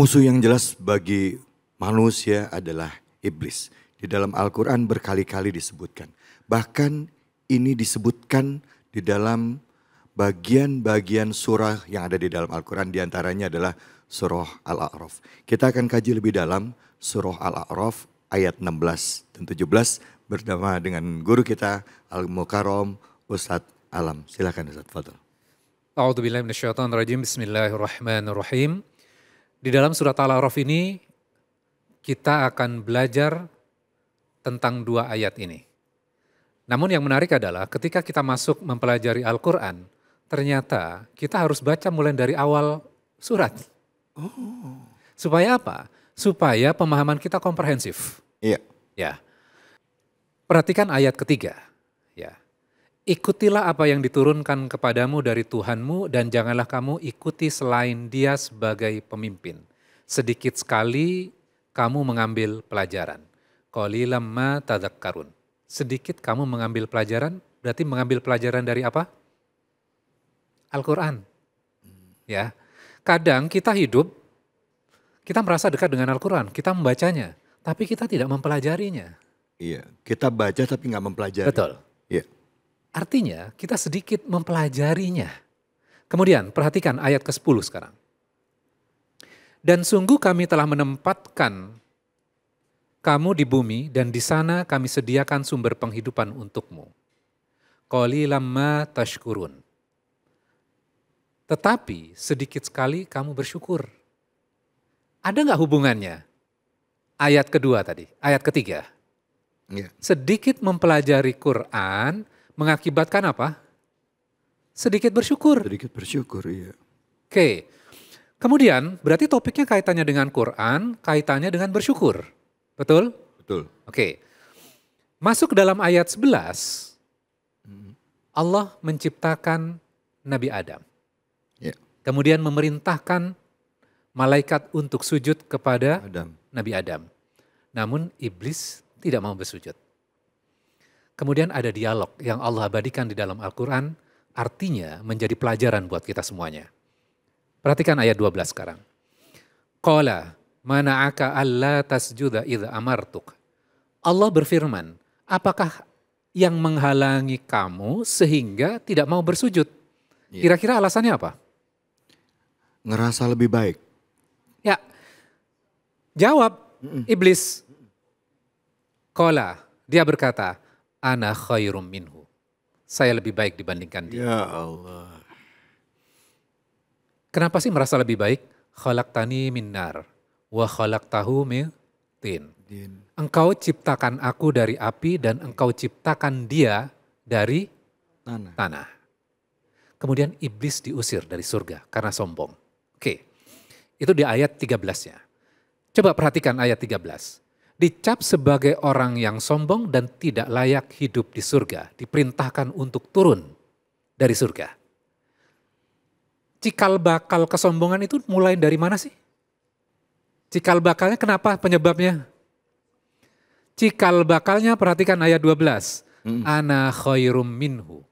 Musuh yang jelas bagi manusia adalah iblis. Di dalam Al-Quran berkali-kali disebutkan. Bahkan ini disebutkan di dalam bagian-bagian surah yang ada di dalam Al-Quran. Di antaranya adalah surah Al-A'raf. Kita akan kaji lebih dalam surah Al-A'raf ayat 16 dan 17 berdama dengan guru kita Al-Mukarram Ustadz Alam. Silakan Ustadz Fadl. A'udzu Bismillahirrahmanirrahim. Di dalam surat Al-A'raf ini kita akan belajar tentang dua ayat ini. Namun yang menarik adalah ketika kita masuk mempelajari Al-Qur'an, ternyata kita harus baca mulai dari awal surat. Oh. Supaya apa? Supaya pemahaman kita komprehensif. Iya. Ya. Perhatikan ayat ketiga. Ikutilah apa yang diturunkan kepadamu dari Tuhanmu dan janganlah kamu ikuti selain dia sebagai pemimpin. Sedikit sekali kamu mengambil pelajaran. tadakkarun. Sedikit kamu mengambil pelajaran, berarti mengambil pelajaran dari apa? Al-Quran. Ya, kadang kita hidup, kita merasa dekat dengan Al-Quran, kita membacanya, tapi kita tidak mempelajarinya. Iya, kita baca tapi nggak mempelajari. Betul. Iya. Artinya kita sedikit mempelajarinya. Kemudian perhatikan ayat ke-10 sekarang. Dan sungguh kami telah menempatkan kamu di bumi dan di sana kami sediakan sumber penghidupan untukmu. Koli lama tashkurun. Tetapi sedikit sekali kamu bersyukur. Ada nggak hubungannya? Ayat kedua tadi, ayat ketiga. Iya. Sedikit mempelajari Quran, mengakibatkan apa? Sedikit bersyukur. Sedikit bersyukur, iya. Oke. Kemudian berarti topiknya kaitannya dengan Quran, kaitannya dengan bersyukur. Betul? Betul. Oke. Masuk dalam ayat 11, Allah menciptakan Nabi Adam. Ya. Kemudian memerintahkan malaikat untuk sujud kepada Adam. Nabi Adam. Namun iblis tidak mau bersujud. Kemudian ada dialog yang Allah abadikan di dalam Al-Quran, artinya menjadi pelajaran buat kita semuanya. Perhatikan ayat 12 sekarang. Qala mana'aka alla tasjuda idha amartuk. Allah berfirman, apakah yang menghalangi kamu sehingga tidak mau bersujud? Iya. Kira-kira alasannya apa? Ngerasa lebih baik. Ya, jawab iblis. Kola, dia berkata, ana khairum minhu. Saya lebih baik dibandingkan dia. Ya Allah. Kenapa sih merasa lebih baik? Khalaqtani minnar wa khalaqtahu min tin. din. Engkau ciptakan aku dari api dan engkau ciptakan dia dari tanah. tanah. Kemudian iblis diusir dari surga karena sombong. Oke. Itu di ayat 13-nya. Coba perhatikan ayat 13 dicap sebagai orang yang sombong dan tidak layak hidup di surga, diperintahkan untuk turun dari surga. Cikal bakal kesombongan itu mulai dari mana sih? Cikal bakalnya kenapa penyebabnya? Cikal bakalnya perhatikan ayat 12. Hmm. Ana khairum minhu.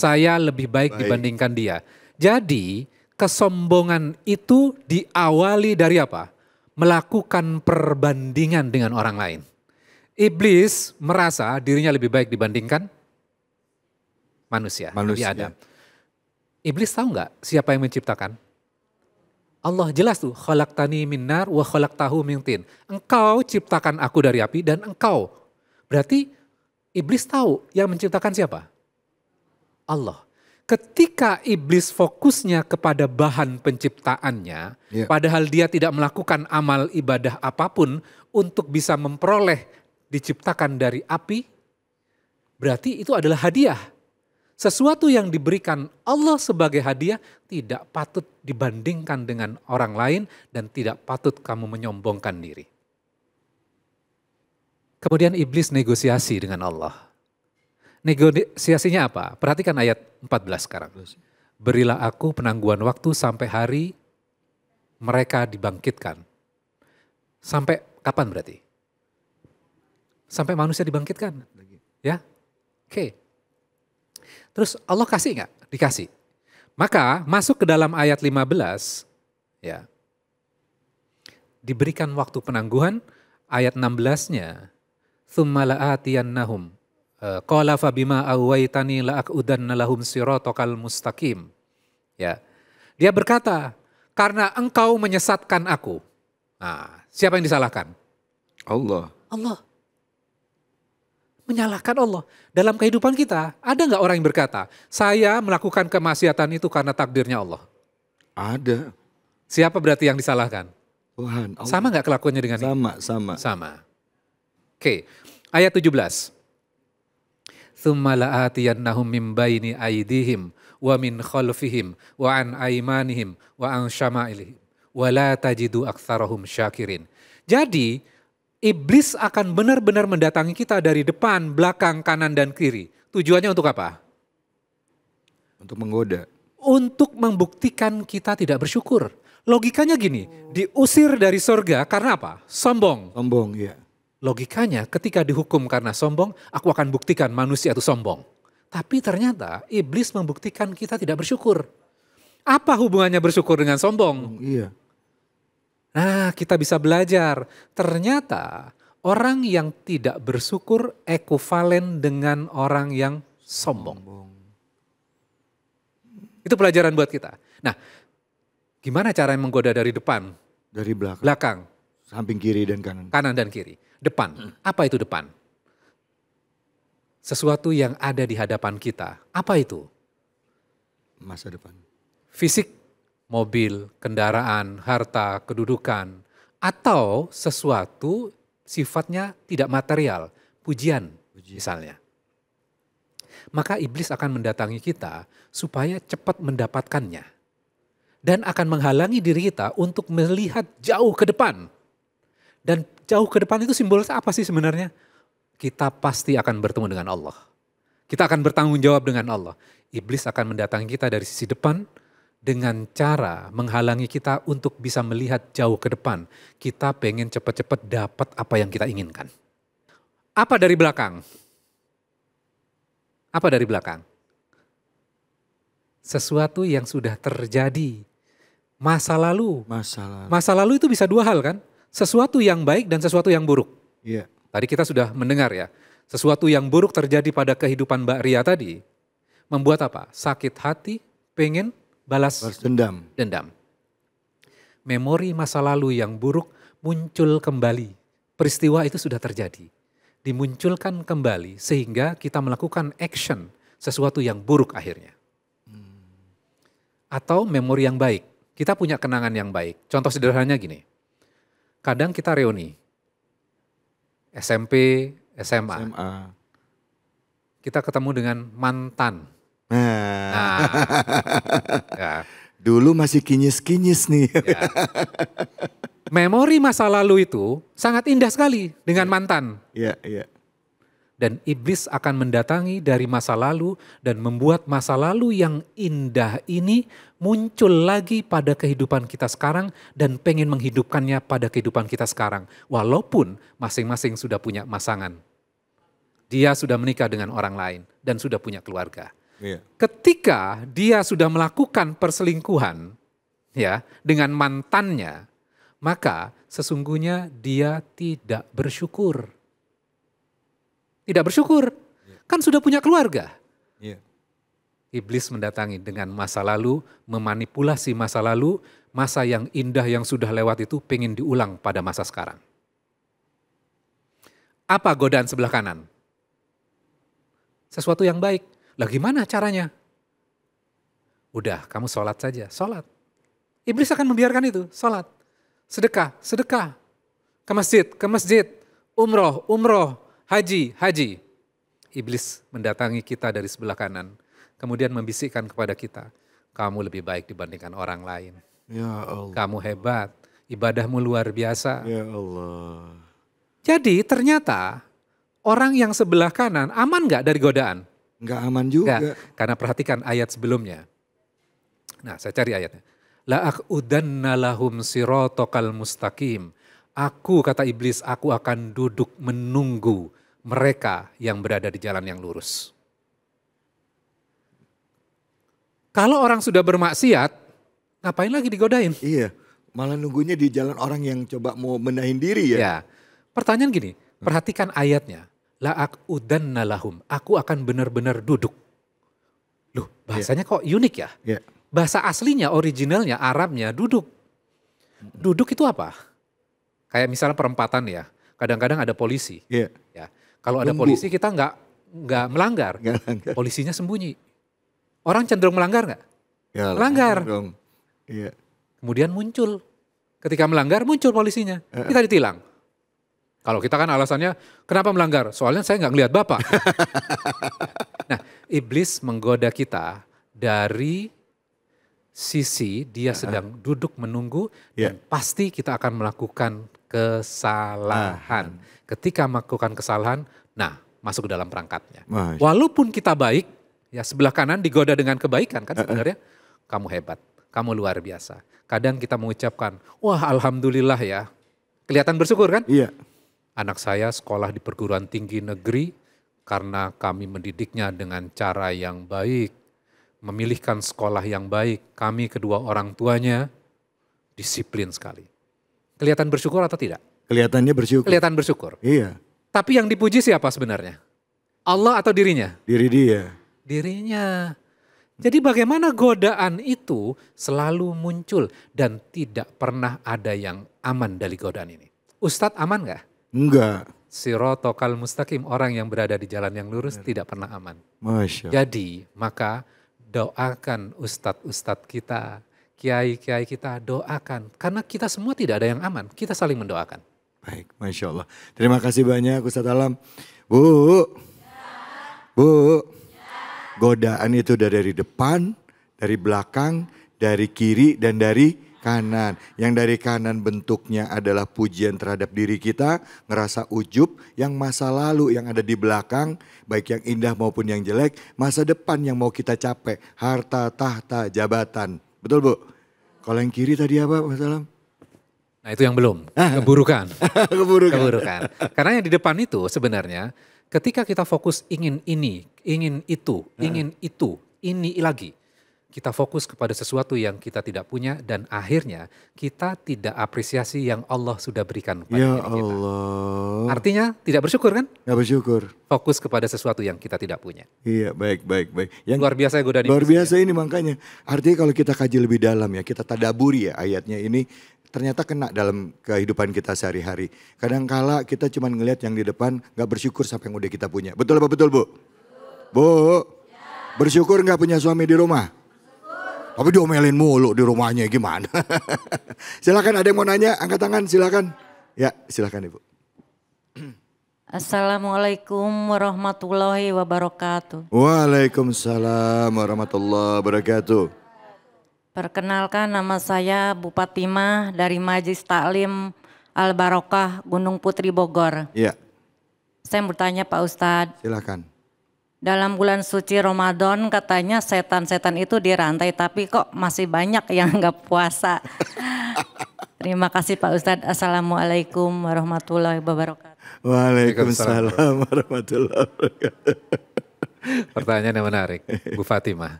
Saya lebih baik, baik dibandingkan dia. Jadi kesombongan itu diawali dari apa? melakukan perbandingan dengan orang lain. Iblis merasa dirinya lebih baik dibandingkan manusia, manusia. Ada. Iblis tahu nggak siapa yang menciptakan? Allah jelas tuh, tani minar, wah khalaqtahu tahu mintin. Engkau ciptakan aku dari api dan engkau. Berarti iblis tahu yang menciptakan siapa? Allah ketika iblis fokusnya kepada bahan penciptaannya, yeah. padahal dia tidak melakukan amal ibadah apapun untuk bisa memperoleh diciptakan dari api, berarti itu adalah hadiah. Sesuatu yang diberikan Allah sebagai hadiah tidak patut dibandingkan dengan orang lain dan tidak patut kamu menyombongkan diri. Kemudian iblis negosiasi dengan Allah. Negosiasinya apa? Perhatikan ayat 14 sekarang. Berilah aku penangguhan waktu sampai hari mereka dibangkitkan. Sampai kapan berarti? Sampai manusia dibangkitkan. Ya, oke. Okay. Terus Allah kasih nggak? Dikasih. Maka masuk ke dalam ayat 15, ya. Diberikan waktu penangguhan, ayat 16-nya. لَآتِيَنَّهُمْ Eh, qala fa bima awaitani la aqudanna lahum siratal mustaqim. Ya. Dia berkata, karena engkau menyesatkan aku. Nah, siapa yang disalahkan? Allah. Allah. Menyalahkan Allah. Dalam kehidupan kita, ada nggak orang yang berkata, saya melakukan kemaksiatan itu karena takdirnya Allah? Ada. Siapa berarti yang disalahkan? Tuhan. Allah. Sama nggak kelakuannya dengan sama, ini? Sama, sama. Sama. Oke, okay. ayat 17 thumma la'atiyannahum min baini aidihim wa min khalfihim wa an aimanihim wa an syama'ilihim wa la syakirin. Jadi iblis akan benar-benar mendatangi kita dari depan, belakang, kanan dan kiri. Tujuannya untuk apa? Untuk menggoda. Untuk membuktikan kita tidak bersyukur. Logikanya gini, diusir dari surga karena apa? Sombong. Sombong, iya. Logikanya ketika dihukum karena sombong, aku akan buktikan manusia itu sombong. Tapi ternyata iblis membuktikan kita tidak bersyukur. Apa hubungannya bersyukur dengan sombong? Oh, iya. Nah, kita bisa belajar. Ternyata orang yang tidak bersyukur ekuvalen dengan orang yang sombong. sombong. Itu pelajaran buat kita. Nah, gimana cara yang menggoda dari depan? Dari belakang. Belakang. Samping kiri dan kanan. Kanan dan kiri. Depan, hmm. apa itu depan? Sesuatu yang ada di hadapan kita, apa itu? Masa depan. Fisik, mobil, kendaraan, harta, kedudukan, atau sesuatu sifatnya tidak material, pujian, pujian. misalnya maka iblis akan mendatangi kita supaya cepat mendapatkannya dan akan menghalangi diri kita untuk melihat jauh ke depan dan jauh ke depan itu simbolnya apa sih sebenarnya? Kita pasti akan bertemu dengan Allah. Kita akan bertanggung jawab dengan Allah. Iblis akan mendatangi kita dari sisi depan dengan cara menghalangi kita untuk bisa melihat jauh ke depan. Kita pengen cepat-cepat dapat apa yang kita inginkan. Apa dari belakang? Apa dari belakang? Sesuatu yang sudah terjadi masa lalu. Masa lalu. Masa lalu itu bisa dua hal kan? sesuatu yang baik dan sesuatu yang buruk. Yeah. Tadi kita sudah mendengar ya, sesuatu yang buruk terjadi pada kehidupan Mbak Ria tadi, membuat apa? Sakit hati, pengen balas dendam. dendam. Memori masa lalu yang buruk muncul kembali. Peristiwa itu sudah terjadi. Dimunculkan kembali sehingga kita melakukan action sesuatu yang buruk akhirnya. Hmm. Atau memori yang baik. Kita punya kenangan yang baik. Contoh sederhananya gini kadang kita reuni. SMP, SMA. SMA. Kita ketemu dengan mantan. Nah. nah. ya. Dulu masih kinyis-kinyis nih. Ya. Memori masa lalu itu sangat indah sekali dengan ya. mantan. Iya, iya dan iblis akan mendatangi dari masa lalu dan membuat masa lalu yang indah ini muncul lagi pada kehidupan kita sekarang dan pengen menghidupkannya pada kehidupan kita sekarang. Walaupun masing-masing sudah punya pasangan. Dia sudah menikah dengan orang lain dan sudah punya keluarga. Iya. Ketika dia sudah melakukan perselingkuhan ya dengan mantannya, maka sesungguhnya dia tidak bersyukur tidak bersyukur. Yeah. Kan sudah punya keluarga. Yeah. Iblis mendatangi dengan masa lalu, memanipulasi masa lalu, masa yang indah yang sudah lewat itu pengen diulang pada masa sekarang. Apa godaan sebelah kanan? Sesuatu yang baik. Lah gimana caranya? Udah, kamu sholat saja. Sholat. Iblis akan membiarkan itu. Sholat. Sedekah, sedekah. Ke masjid, ke masjid. Umroh, umroh haji, haji. Iblis mendatangi kita dari sebelah kanan, kemudian membisikkan kepada kita, kamu lebih baik dibandingkan orang lain. Ya Allah. Kamu hebat, ibadahmu luar biasa. Ya Allah. Jadi ternyata orang yang sebelah kanan aman gak dari godaan? Gak aman juga. Gak. karena perhatikan ayat sebelumnya. Nah saya cari ayatnya. La lahum sirotokal mustaqim. Aku kata iblis, aku akan duduk menunggu mereka yang berada di jalan yang lurus. Kalau orang sudah bermaksiat, ngapain lagi digodain? Iya, malah nunggunya di jalan orang yang coba mau menahin diri ya. ya. Pertanyaan gini, perhatikan ayatnya. La udanna nalahum. aku akan benar-benar duduk. Loh, ya. bahasanya yeah. kok unik ya? Yeah. Bahasa aslinya, originalnya, Arabnya duduk. Duduk itu apa? Kayak misalnya perempatan ya, kadang-kadang ada polisi. Yeah. Ya. ya. Kalau ada polisi kita nggak nggak melanggar. melanggar. Polisinya sembunyi. Orang cenderung melanggar nggak? Ya, melanggar. Iya. Kemudian muncul. Ketika melanggar muncul polisinya. Eh. Kita ditilang. Kalau kita kan alasannya kenapa melanggar? Soalnya saya nggak ngelihat bapak. nah, iblis menggoda kita dari sisi dia eh, eh. sedang duduk menunggu yeah. dan ya. pasti kita akan melakukan kesalahan. Ah, Ketika melakukan kesalahan, nah masuk ke dalam perangkatnya. Walaupun kita baik, ya sebelah kanan digoda dengan kebaikan kan eh, eh. sebenarnya. Kamu hebat, kamu luar biasa. Kadang kita mengucapkan, wah alhamdulillah ya. Kelihatan bersyukur kan? Iya. Anak saya sekolah di perguruan tinggi negeri karena kami mendidiknya dengan cara yang baik. Memilihkan sekolah yang baik. Kami kedua orang tuanya disiplin sekali Kelihatan bersyukur atau tidak? Kelihatannya bersyukur. Kelihatan bersyukur. Iya. Tapi yang dipuji siapa sebenarnya? Allah atau dirinya? Diri dia. Dirinya. Jadi bagaimana godaan itu selalu muncul dan tidak pernah ada yang aman dari godaan ini. Ustadz aman gak? Enggak. Sirotokal mustaqim, orang yang berada di jalan yang lurus Benar. Iya. tidak pernah aman. Masya. Jadi maka doakan ustadz-ustadz kita, kiai-kiai kita, doakan. Karena kita semua tidak ada yang aman, kita saling mendoakan. Baik, Masya Allah. Terima kasih banyak Ustaz Alam. Bu, bu, godaan itu udah dari depan, dari belakang, dari kiri, dan dari kanan. Yang dari kanan bentuknya adalah pujian terhadap diri kita, ngerasa ujub, yang masa lalu yang ada di belakang, baik yang indah maupun yang jelek, masa depan yang mau kita capek, harta, tahta, jabatan. Betul Bu? Kalau yang kiri tadi apa Mas Alam? Nah itu yang belum, ah. keburukan. keburukan. keburukan. Karena yang di depan itu sebenarnya ketika kita fokus ingin ini, ingin itu, ah. ingin itu, ini lagi kita fokus kepada sesuatu yang kita tidak punya dan akhirnya kita tidak apresiasi yang Allah sudah berikan kepada ya kita. Allah. Artinya tidak bersyukur kan? Tidak bersyukur. Fokus kepada sesuatu yang kita tidak punya. Iya, baik, baik, baik. Yang luar biasa ya ini Luar biasa ini makanya. Artinya kalau kita kaji lebih dalam ya, kita tadaburi ya ayatnya ini ternyata kena dalam kehidupan kita sehari-hari. Kadangkala kita cuma ngelihat yang di depan, nggak bersyukur sampai yang udah kita punya. Betul apa betul, Bu? Bu, bersyukur nggak punya suami di rumah? Tapi diomelin mulu di rumahnya gimana? silakan ada yang mau nanya, angkat tangan silakan. Ya, silakan Ibu. Assalamualaikum warahmatullahi wabarakatuh. Waalaikumsalam warahmatullahi wabarakatuh. Perkenalkan nama saya Bupatimah dari Majlis Taklim Al Barokah Gunung Putri Bogor. Iya. Saya bertanya Pak Ustadz. Silakan dalam bulan suci Ramadan katanya setan-setan itu dirantai tapi kok masih banyak yang nggak puasa. Terima kasih Pak Ustadz. Assalamualaikum warahmatullahi wabarakatuh. Waalaikumsalam warahmatullahi wabarakatuh. Pertanyaan yang menarik, Bu Fatimah.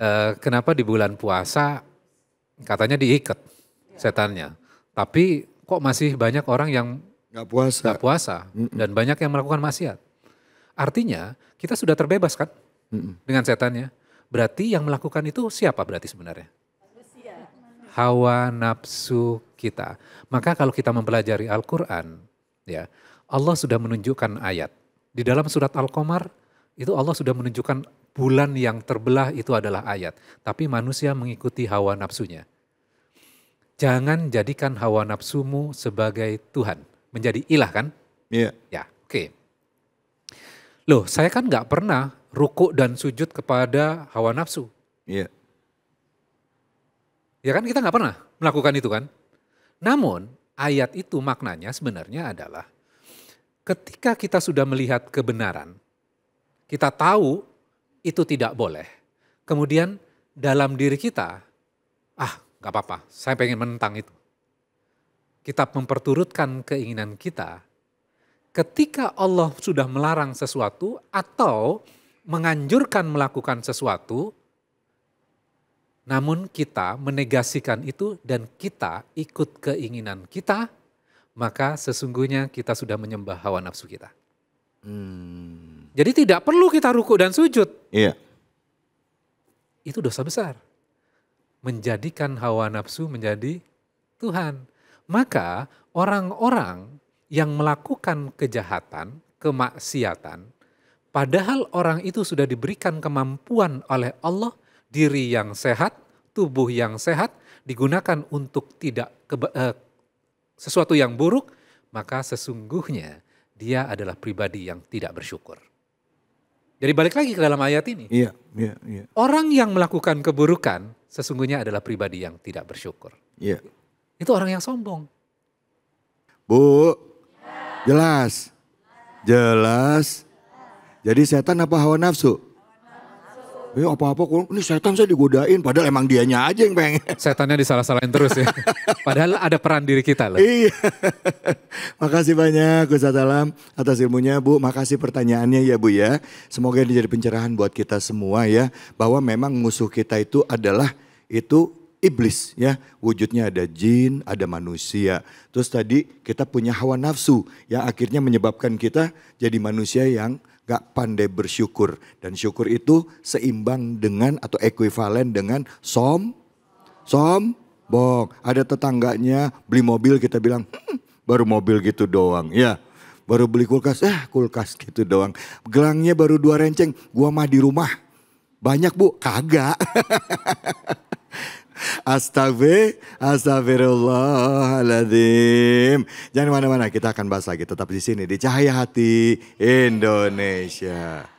Uh, kenapa di bulan puasa katanya diikat setannya, tapi kok masih banyak orang yang nggak puasa, gak puasa mm -mm. dan banyak yang melakukan maksiat? Artinya kita sudah terbebas kan -mm. dengan setannya. Berarti yang melakukan itu siapa berarti sebenarnya? Hawa nafsu kita. Maka kalau kita mempelajari Al-Quran, ya Allah sudah menunjukkan ayat. Di dalam surat Al-Qamar itu Allah sudah menunjukkan bulan yang terbelah itu adalah ayat. Tapi manusia mengikuti hawa nafsunya. Jangan jadikan hawa nafsumu sebagai Tuhan. Menjadi ilah kan? Iya. Yeah. Ya, oke. Okay. Loh, saya kan nggak pernah ruku dan sujud kepada hawa nafsu. Iya. Ya kan kita nggak pernah melakukan itu kan. Namun ayat itu maknanya sebenarnya adalah ketika kita sudah melihat kebenaran, kita tahu itu tidak boleh. Kemudian dalam diri kita, ah nggak apa-apa, saya pengen menentang itu. Kita memperturutkan keinginan kita ketika Allah sudah melarang sesuatu atau menganjurkan melakukan sesuatu, namun kita menegasikan itu dan kita ikut keinginan kita, maka sesungguhnya kita sudah menyembah hawa nafsu kita. Hmm. Jadi tidak perlu kita ruku dan sujud. Iya. Itu dosa besar. Menjadikan hawa nafsu menjadi Tuhan. Maka orang-orang yang melakukan kejahatan, kemaksiatan, padahal orang itu sudah diberikan kemampuan oleh Allah, diri yang sehat, tubuh yang sehat, digunakan untuk tidak keba- eh, sesuatu yang buruk, maka sesungguhnya dia adalah pribadi yang tidak bersyukur. Jadi balik lagi ke dalam ayat ini. Iya, iya, iya. Orang yang melakukan keburukan sesungguhnya adalah pribadi yang tidak bersyukur. Iya. Itu orang yang sombong. Bu, Jelas. Jelas. Jadi setan apa hawa nafsu? Ini eh, apa-apa kok, ini setan saya digodain. Padahal emang dianya aja yang pengen. Setannya disalah-salahin terus ya. Padahal ada peran diri kita loh. Iya. makasih banyak Ustaz Salam atas ilmunya Bu. Makasih pertanyaannya ya Bu ya. Semoga ini jadi pencerahan buat kita semua ya. Bahwa memang musuh kita itu adalah itu iblis ya. Wujudnya ada jin, ada manusia. Terus tadi kita punya hawa nafsu yang akhirnya menyebabkan kita jadi manusia yang gak pandai bersyukur. Dan syukur itu seimbang dengan atau ekuivalen dengan som, som bong Ada tetangganya beli mobil kita bilang hm, baru mobil gitu doang ya. Baru beli kulkas, eh kulkas gitu doang. Gelangnya baru dua renceng, gua mah di rumah. Banyak bu, kagak. Astagfir, astagfirullahaladzim. Jangan kemana-mana, kita akan bahas lagi tetap di sini di Cahaya Hati Indonesia.